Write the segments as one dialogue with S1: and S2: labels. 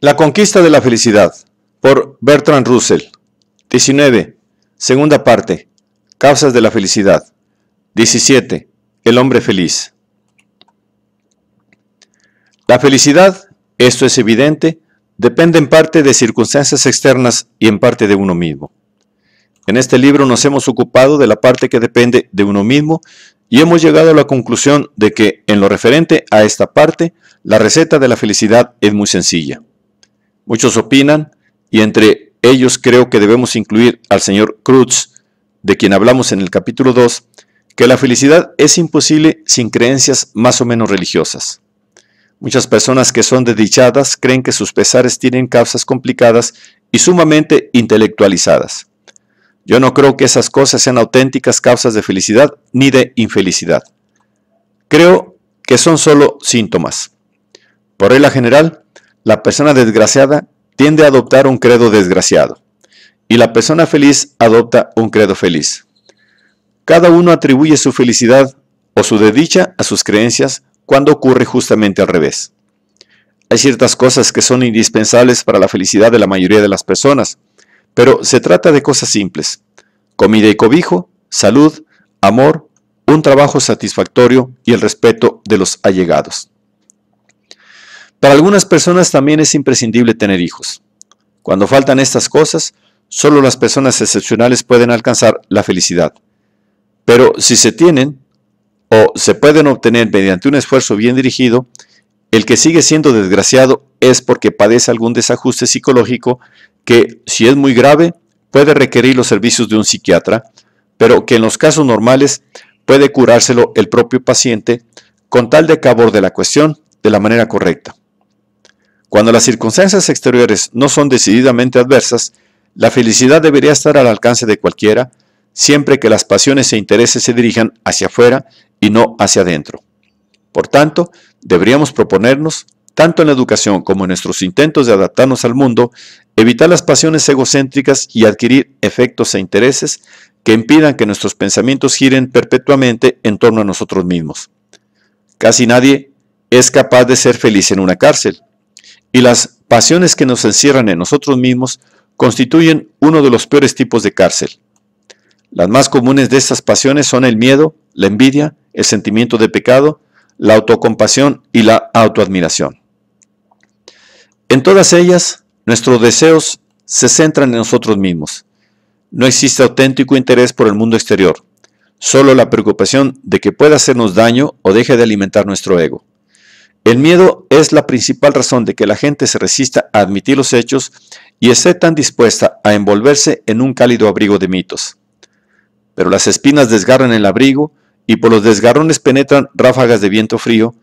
S1: La conquista de la felicidad por Bertrand Russell. 19. Segunda parte. Causas de la felicidad. 17. El hombre feliz. La felicidad, esto es evidente, depende en parte de circunstancias externas y en parte de uno mismo. En este libro nos hemos ocupado de la parte que depende de uno mismo y hemos llegado a la conclusión de que, en lo referente a esta parte, la receta de la felicidad es muy sencilla muchos opinan, y entre ellos creo que debemos incluir al señor Cruz, de quien hablamos en el capítulo 2, que la felicidad es imposible sin creencias más o menos religiosas. Muchas personas que son desdichadas creen que sus pesares tienen causas complicadas y sumamente intelectualizadas. Yo no creo que esas cosas sean auténticas causas de felicidad ni de infelicidad. Creo que son solo síntomas. Por regla general, la persona desgraciada tiende a adoptar un credo desgraciado y la persona feliz adopta un credo feliz. Cada uno atribuye su felicidad o su desdicha a sus creencias cuando ocurre justamente al revés. Hay ciertas cosas que son indispensables para la felicidad de la mayoría de las personas, pero se trata de cosas simples. Comida y cobijo, salud, amor, un trabajo satisfactorio y el respeto de los allegados. Para algunas personas también es imprescindible tener hijos. Cuando faltan estas cosas, solo las personas excepcionales pueden alcanzar la felicidad. Pero si se tienen o se pueden obtener mediante un esfuerzo bien dirigido, el que sigue siendo desgraciado es porque padece algún desajuste psicológico que, si es muy grave, puede requerir los servicios de un psiquiatra, pero que en los casos normales puede curárselo el propio paciente con tal de que aborde la cuestión de la manera correcta. Cuando las circunstancias exteriores no son decididamente adversas, la felicidad debería estar al alcance de cualquiera, siempre que las pasiones e intereses se dirijan hacia afuera y no hacia adentro. Por tanto, deberíamos proponernos, tanto en la educación como en nuestros intentos de adaptarnos al mundo, evitar las pasiones egocéntricas y adquirir efectos e intereses que impidan que nuestros pensamientos giren perpetuamente en torno a nosotros mismos. Casi nadie es capaz de ser feliz en una cárcel, y las pasiones que nos encierran en nosotros mismos constituyen uno de los peores tipos de cárcel. Las más comunes de estas pasiones son el miedo, la envidia, el sentimiento de pecado, la autocompasión y la autoadmiración. En todas ellas, nuestros deseos se centran en nosotros mismos. No existe auténtico interés por el mundo exterior, solo la preocupación de que pueda hacernos daño o deje de alimentar nuestro ego. El miedo es la principal razón de que la gente se resista a admitir los hechos y esté tan dispuesta a envolverse en un cálido abrigo de mitos. Pero las espinas desgarran el abrigo y por los desgarrones penetran ráfagas de viento frío,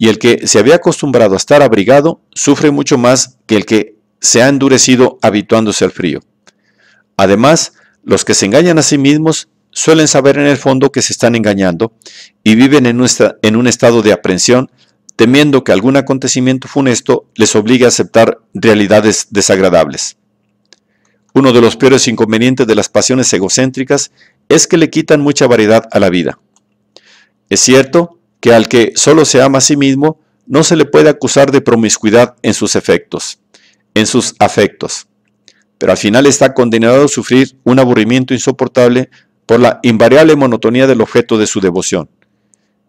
S1: y el que se había acostumbrado a estar abrigado sufre mucho más que el que se ha endurecido habituándose al frío. Además, los que se engañan a sí mismos suelen saber en el fondo que se están engañando y viven en un, en un estado de aprensión temiendo que algún acontecimiento funesto les obligue a aceptar realidades desagradables. Uno de los peores inconvenientes de las pasiones egocéntricas es que le quitan mucha variedad a la vida. Es cierto que al que solo se ama a sí mismo no se le puede acusar de promiscuidad en sus efectos, en sus afectos, pero al final está condenado a sufrir un aburrimiento insoportable por la invariable monotonía del objeto de su devoción.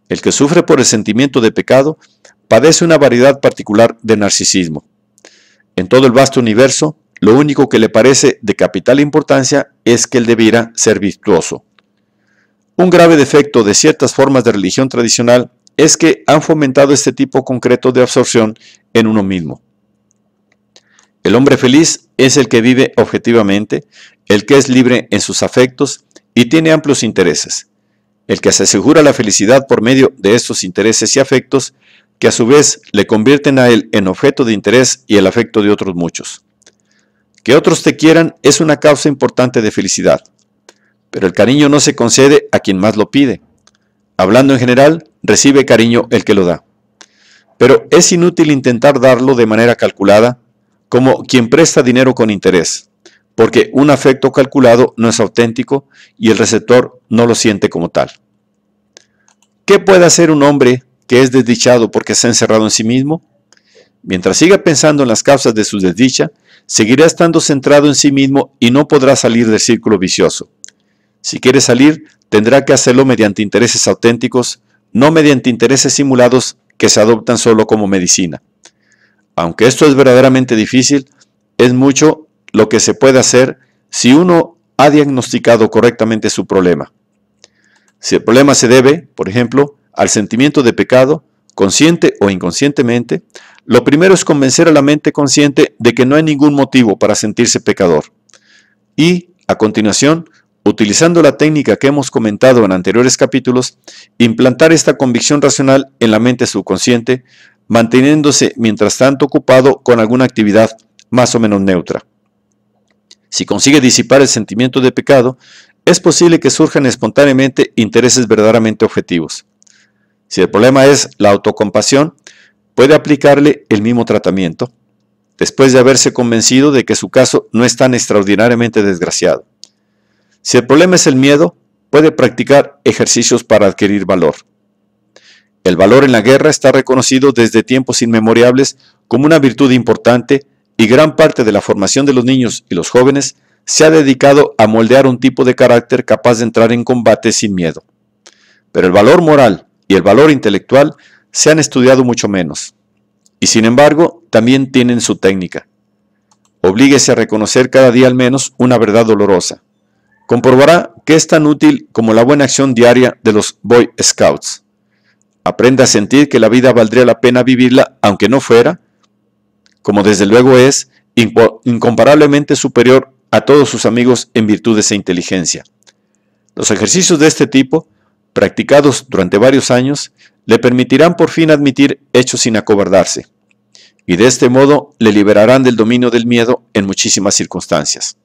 S1: El que sufre por el sentimiento de pecado padece una variedad particular de narcisismo. En todo el vasto universo, lo único que le parece de capital importancia es que él debiera ser virtuoso. Un grave defecto de ciertas formas de religión tradicional es que han fomentado este tipo concreto de absorción en uno mismo. El hombre feliz es el que vive objetivamente, el que es libre en sus afectos y tiene amplios intereses. El que se asegura la felicidad por medio de estos intereses y afectos que a su vez le convierten a él en objeto de interés y el afecto de otros muchos. Que otros te quieran es una causa importante de felicidad, pero el cariño no se concede a quien más lo pide. Hablando en general, recibe cariño el que lo da. Pero es inútil intentar darlo de manera calculada, como quien presta dinero con interés, porque un afecto calculado no es auténtico y el receptor no lo siente como tal. ¿Qué puede hacer un hombre que es desdichado porque se ha encerrado en sí mismo? Mientras siga pensando en las causas de su desdicha, seguirá estando centrado en sí mismo y no podrá salir del círculo vicioso. Si quiere salir, tendrá que hacerlo mediante intereses auténticos, no mediante intereses simulados que se adoptan solo como medicina. Aunque esto es verdaderamente difícil, es mucho lo que se puede hacer si uno ha diagnosticado correctamente su problema. Si el problema se debe, por ejemplo, al sentimiento de pecado, consciente o inconscientemente, lo primero es convencer a la mente consciente de que no hay ningún motivo para sentirse pecador. Y, a continuación, utilizando la técnica que hemos comentado en anteriores capítulos, implantar esta convicción racional en la mente subconsciente, manteniéndose mientras tanto ocupado con alguna actividad más o menos neutra. Si consigue disipar el sentimiento de pecado, es posible que surjan espontáneamente intereses verdaderamente objetivos. Si el problema es la autocompasión, puede aplicarle el mismo tratamiento, después de haberse convencido de que su caso no es tan extraordinariamente desgraciado. Si el problema es el miedo, puede practicar ejercicios para adquirir valor. El valor en la guerra está reconocido desde tiempos inmemorables como una virtud importante y gran parte de la formación de los niños y los jóvenes se ha dedicado a moldear un tipo de carácter capaz de entrar en combate sin miedo. Pero el valor moral y el valor intelectual se han estudiado mucho menos, y sin embargo también tienen su técnica. Oblíguese a reconocer cada día al menos una verdad dolorosa. Comprobará que es tan útil como la buena acción diaria de los Boy Scouts. Aprenda a sentir que la vida valdría la pena vivirla aunque no fuera, como desde luego es, incomparablemente superior a todos sus amigos en virtudes e inteligencia. Los ejercicios de este tipo practicados durante varios años, le permitirán por fin admitir hechos sin acobardarse, y de este modo le liberarán del dominio del miedo en muchísimas circunstancias.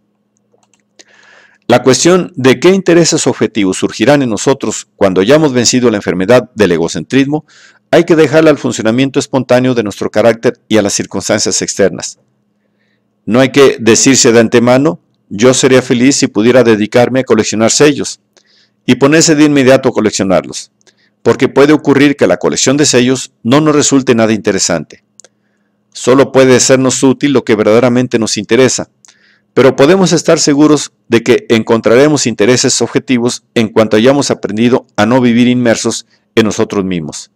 S1: La cuestión de qué intereses objetivos surgirán en nosotros cuando hayamos vencido la enfermedad del egocentrismo hay que dejarla al funcionamiento espontáneo de nuestro carácter y a las circunstancias externas. No hay que decirse de antemano, yo sería feliz si pudiera dedicarme a coleccionar sellos, y ponerse de inmediato a coleccionarlos, porque puede ocurrir que la colección de sellos no nos resulte nada interesante. Solo puede sernos útil lo que verdaderamente nos interesa, pero podemos estar seguros de que encontraremos intereses objetivos en cuanto hayamos aprendido a no vivir inmersos en nosotros mismos.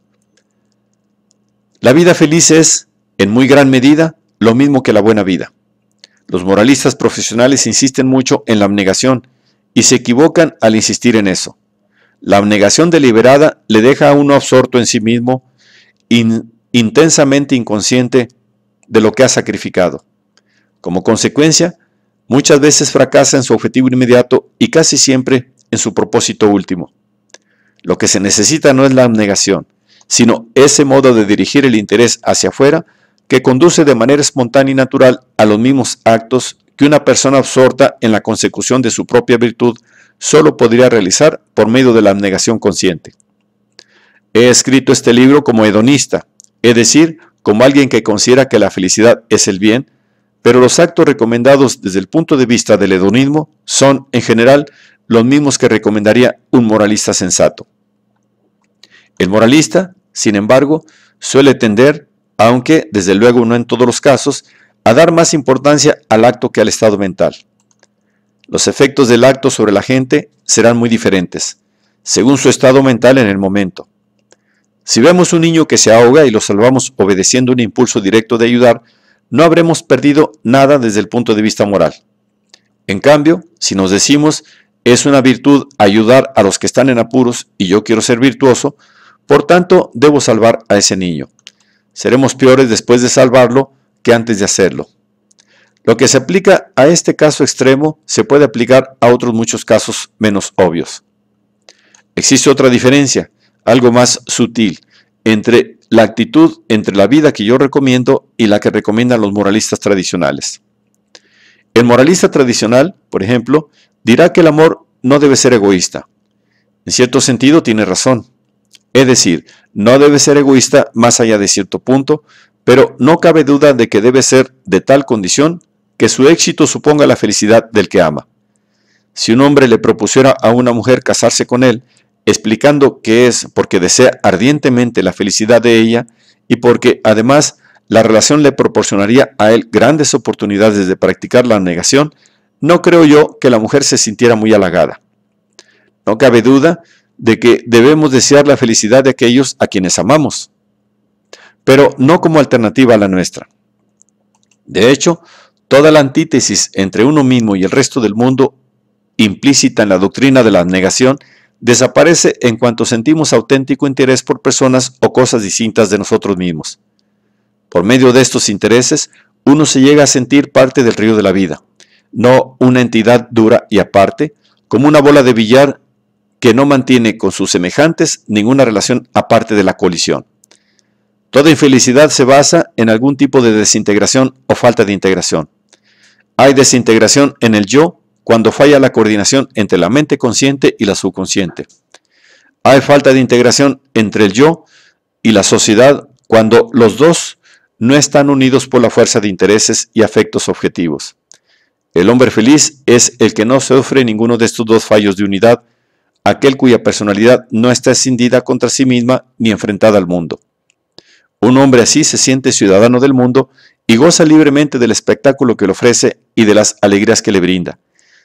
S1: La vida feliz es, en muy gran medida, lo mismo que la buena vida. Los moralistas profesionales insisten mucho en la abnegación y se equivocan al insistir en eso. La abnegación deliberada le deja a uno absorto en sí mismo, intensamente inconsciente de lo que ha sacrificado. Como consecuencia, muchas veces fracasa en su objetivo inmediato y casi siempre en su propósito último. Lo que se necesita no es la abnegación, sino ese modo de dirigir el interés hacia afuera que conduce de manera espontánea y natural a los mismos actos que una persona absorta en la consecución de su propia virtud solo podría realizar por medio de la abnegación consciente. He escrito este libro como hedonista, es decir, como alguien que considera que la felicidad es el bien, pero los actos recomendados desde el punto de vista del hedonismo son, en general, los mismos que recomendaría un moralista sensato. El moralista, sin embargo, suele tender, aunque desde luego no en todos los casos, a dar más importancia al acto que al estado mental. Los efectos del acto sobre la gente serán muy diferentes, según su estado mental en el momento. Si vemos un niño que se ahoga y lo salvamos obedeciendo un impulso directo de ayudar, no habremos perdido nada desde el punto de vista moral. En cambio, si nos decimos, es una virtud ayudar a los que están en apuros y yo quiero ser virtuoso, por tanto, debo salvar a ese niño. Seremos peores después de salvarlo antes de hacerlo. Lo que se aplica a este caso extremo se puede aplicar a otros muchos casos menos obvios. Existe otra diferencia, algo más sutil, entre la actitud entre la vida que yo recomiendo y la que recomiendan los moralistas tradicionales. El moralista tradicional, por ejemplo, dirá que el amor no debe ser egoísta. En cierto sentido tiene razón. Es decir, no debe ser egoísta más allá de cierto punto, pero no cabe duda de que debe ser de tal condición que su éxito suponga la felicidad del que ama. Si un hombre le propusiera a una mujer casarse con él, explicando que es porque desea ardientemente la felicidad de ella y porque además la relación le proporcionaría a él grandes oportunidades de practicar la negación, no creo yo que la mujer se sintiera muy halagada. No cabe duda de que debemos desear la felicidad de aquellos a quienes amamos pero no como alternativa a la nuestra. De hecho, toda la antítesis entre uno mismo y el resto del mundo, implícita en la doctrina de la negación, desaparece en cuanto sentimos auténtico interés por personas o cosas distintas de nosotros mismos. Por medio de estos intereses, uno se llega a sentir parte del río de la vida, no una entidad dura y aparte, como una bola de billar que no mantiene con sus semejantes ninguna relación aparte de la colisión. Toda infelicidad se basa en algún tipo de desintegración o falta de integración. Hay desintegración en el yo cuando falla la coordinación entre la mente consciente y la subconsciente. Hay falta de integración entre el yo y la sociedad cuando los dos no están unidos por la fuerza de intereses y afectos objetivos. El hombre feliz es el que no sufre ninguno de estos dos fallos de unidad, aquel cuya personalidad no está escindida contra sí misma ni enfrentada al mundo. Un hombre así se siente ciudadano del mundo y goza libremente del espectáculo que le ofrece y de las alegrías que le brinda,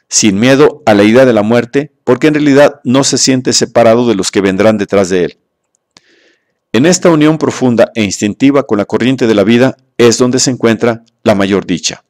S1: sin miedo a la idea de la muerte, porque en realidad no se siente separado de los que vendrán detrás de él. En esta unión profunda e instintiva con la corriente de la vida es donde se encuentra la mayor dicha.